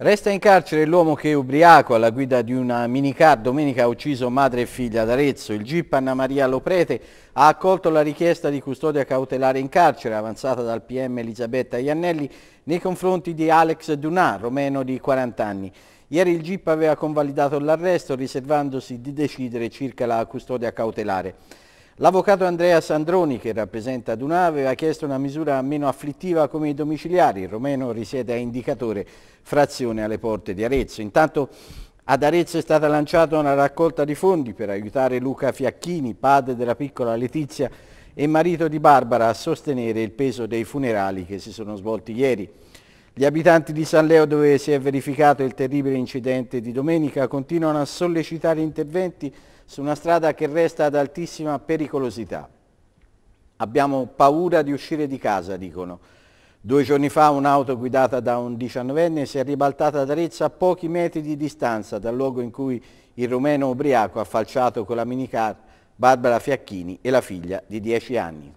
Resta in carcere l'uomo che ubriaco alla guida di una minicar domenica ha ucciso madre e figlia ad Arezzo. Il GIP Anna Maria Loprete ha accolto la richiesta di custodia cautelare in carcere avanzata dal PM Elisabetta Iannelli nei confronti di Alex Dunà, romeno di 40 anni. Ieri il GIP aveva convalidato l'arresto riservandosi di decidere circa la custodia cautelare. L'avvocato Andrea Sandroni, che rappresenta Dunave, ha chiesto una misura meno afflittiva come i domiciliari. Il romeno risiede a Indicatore, frazione alle porte di Arezzo. Intanto ad Arezzo è stata lanciata una raccolta di fondi per aiutare Luca Fiacchini, padre della piccola Letizia e marito di Barbara, a sostenere il peso dei funerali che si sono svolti ieri. Gli abitanti di San Leo, dove si è verificato il terribile incidente di domenica, continuano a sollecitare interventi su una strada che resta ad altissima pericolosità. Abbiamo paura di uscire di casa, dicono. Due giorni fa un'auto guidata da un diciannovenne si è ribaltata ad Arezzo a pochi metri di distanza dal luogo in cui il rumeno ubriaco ha falciato con la minicar Barbara Fiacchini e la figlia di 10 anni.